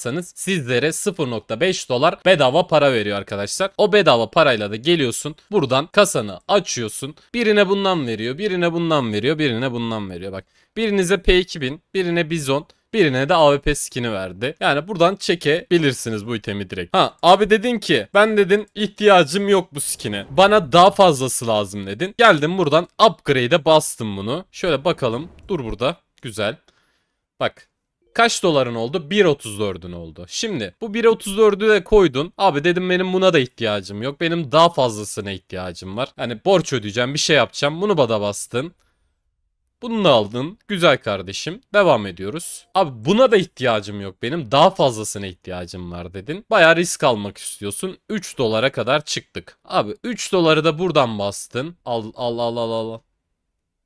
yaparsanız sizlere 0.5 dolar bedava para veriyor arkadaşlar. O bedava parayla da geliyorsun buradan kasanı açıyorsun. Birine bundan veriyor, birine bundan veriyor, birine bundan veriyor. Bak birinize P2000, birine Bizon, Birine de AWP skin'i verdi. Yani buradan çekebilirsiniz bu itemi direkt. Ha abi dedin ki ben dedin ihtiyacım yok bu skin'e. Bana daha fazlası lazım dedin. Geldim buradan upgrade'e bastım bunu. Şöyle bakalım. Dur burada. Güzel. Bak Kaç doların oldu? 1.34'ün oldu. Şimdi bu 1.34'ü de koydun. Abi dedim benim buna da ihtiyacım yok. Benim daha fazlasına ihtiyacım var. Hani borç ödeyeceğim bir şey yapacağım. Bunu bada bastın. Bunu da aldın. Güzel kardeşim. Devam ediyoruz. Abi buna da ihtiyacım yok benim. Daha fazlasına ihtiyacım var dedin. Baya risk almak istiyorsun. 3 dolara kadar çıktık. Abi 3 doları da buradan bastın. Al al al al al.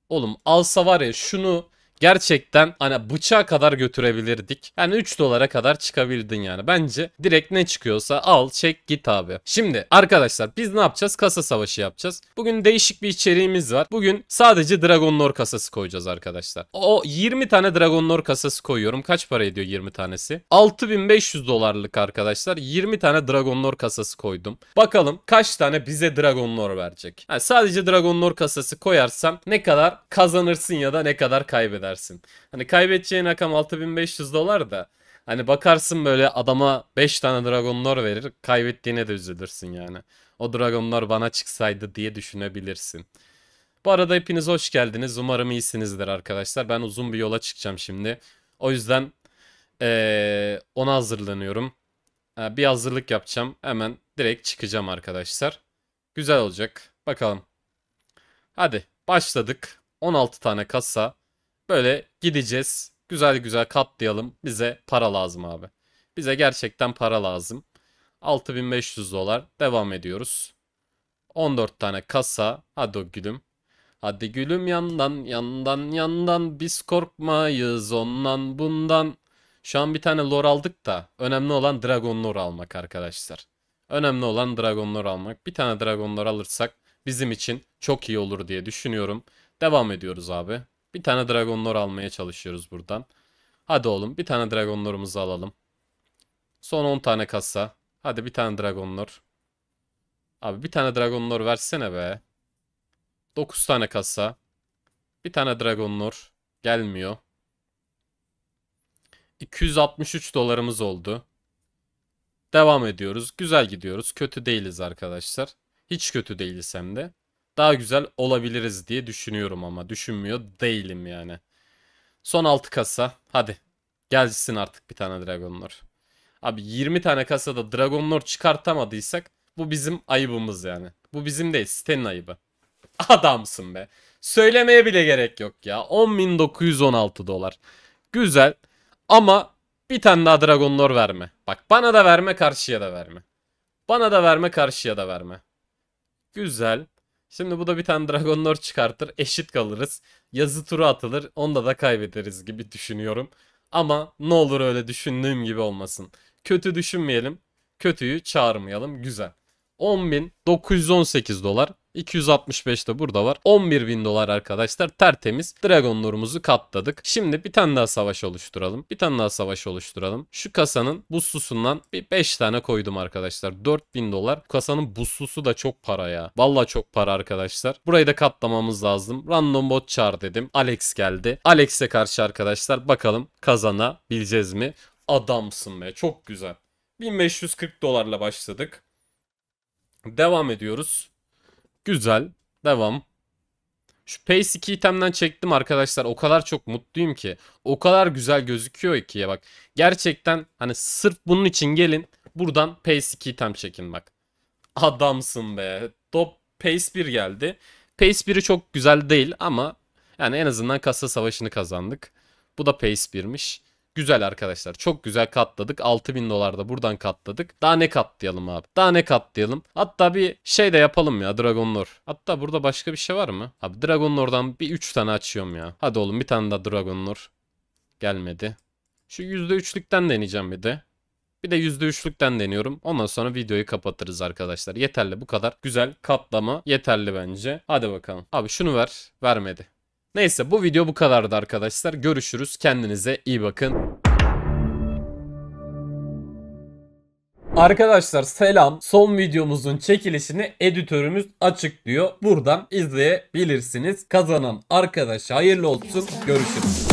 Oğlum alsa var ya şunu Gerçekten hani bıçağa kadar götürebilirdik. Yani 3 dolara kadar çıkabildin yani. Bence direkt ne çıkıyorsa al çek git abi. Şimdi arkadaşlar biz ne yapacağız? Kasa savaşı yapacağız. Bugün değişik bir içeriğimiz var. Bugün sadece Dragon Lore kasası koyacağız arkadaşlar. O 20 tane Dragon Lore kasası koyuyorum. Kaç para ediyor 20 tanesi? 6500 dolarlık arkadaşlar. 20 tane Dragon Lore kasası koydum. Bakalım kaç tane bize Dragon Lore verecek. Yani sadece Dragon Lore kasası koyarsam ne kadar kazanırsın ya da ne kadar kaybedersin edersin. Hani kaybedeceğin rakam 6500 dolar da hani bakarsın böyle adama 5 tane dragonlar verir kaybettiğine de üzülürsün yani. O dragonlar bana çıksaydı diye düşünebilirsin. Bu arada hepiniz hoş geldiniz. Umarım iyisinizdir arkadaşlar. Ben uzun bir yola çıkacağım şimdi. O yüzden ee, ona hazırlanıyorum. Bir hazırlık yapacağım. Hemen direkt çıkacağım arkadaşlar. Güzel olacak. Bakalım. Hadi başladık. 16 tane kasa. Böyle gideceğiz. Güzel güzel katlayalım. Bize para lazım abi. Bize gerçekten para lazım. 6500 dolar. Devam ediyoruz. 14 tane kasa. Hadi gülüm. Hadi gülüm yandan yandan yandan biz korkmayız ondan bundan. Şu an bir tane lore aldık da önemli olan dragon lore almak arkadaşlar. Önemli olan dragon lore almak. Bir tane dragon lore alırsak bizim için çok iyi olur diye düşünüyorum. Devam ediyoruz abi. Bir tane Dragon Lore almaya çalışıyoruz buradan. Hadi oğlum bir tane Dragon Lore'umuzu alalım. Son 10 tane kasa. Hadi bir tane Dragon Lore. Abi bir tane Dragon Lore versene be. 9 tane kasa. Bir tane Dragon Lore. Gelmiyor. 263 dolarımız oldu. Devam ediyoruz. Güzel gidiyoruz. Kötü değiliz arkadaşlar. Hiç kötü değiliz hem de daha güzel olabiliriz diye düşünüyorum ama düşünmüyor değilim yani. Son 6 kasa. Hadi. Gelsin artık bir tane Dragon Lord. Abi 20 tane kasada Dragon Lord çıkartamadıysak bu bizim ayıbımız yani. Bu bizim değil sitenin ayıbı. Adamsın be. Söylemeye bile gerek yok ya. 10.916 dolar. Güzel. Ama bir tane daha Dragon Lord verme. Bak bana da verme karşıya da verme. Bana da verme karşıya da verme. Güzel. Şimdi bu da bir tane Dragon Lord çıkartır. Eşit kalırız. Yazı turu atılır. Onda da kaybederiz gibi düşünüyorum. Ama ne olur öyle düşündüğüm gibi olmasın. Kötü düşünmeyelim. Kötüyü çağırmayalım. Güzel. 10.918 dolar. 265 de burada var. 11 bin dolar arkadaşlar tertemiz dragonlarımızı katladık. Şimdi bir tane daha savaş oluşturalım. Bir tane daha savaş oluşturalım. Şu kasanın buzsusundan bir 5 tane koydum arkadaşlar. 4000 dolar. Bu kasanın buzsusu da çok para ya. Valla çok para arkadaşlar. Burayı da katlamamız lazım. Random bot çağır dedim. Alex geldi. Alex'e karşı arkadaşlar bakalım kazanabileceğiz mi? Adamsın be çok güzel. 1540 dolarla başladık. Devam ediyoruz. Güzel. Devam. Şu Pace 2 itemden çektim arkadaşlar. O kadar çok mutluyum ki. O kadar güzel gözüküyor ki ya bak. Gerçekten hani sırf bunun için gelin. Buradan Pace 2 item çekin bak. Adamsın be. Top Pace 1 geldi. Pace 1'i çok güzel değil ama yani en azından kasa savaşını kazandık. Bu da Pace 1'miş. Güzel arkadaşlar. Çok güzel katladık. 6000 da buradan katladık. Daha ne katlayalım abi? Daha ne katlayalım? Hatta bir şey de yapalım ya Dragon Lord. Hatta burada başka bir şey var mı? Abi Dragon Lore'dan bir 3 tane açıyorum ya. Hadi oğlum bir tane daha Dragon Lord. Gelmedi. Şu %3'lükten deneyeceğim bir de. Bir de %3'lükten deniyorum. Ondan sonra videoyu kapatırız arkadaşlar. Yeterli bu kadar. Güzel katlama yeterli bence. Hadi bakalım. Abi şunu ver. Vermedi. Neyse bu video bu kadardı arkadaşlar. Görüşürüz. Kendinize iyi bakın. Arkadaşlar selam. Son videomuzun çekilişini editörümüz açıklıyor. Buradan izleyebilirsiniz. Kazanan arkadaş hayırlı olsun. Görüşürüz.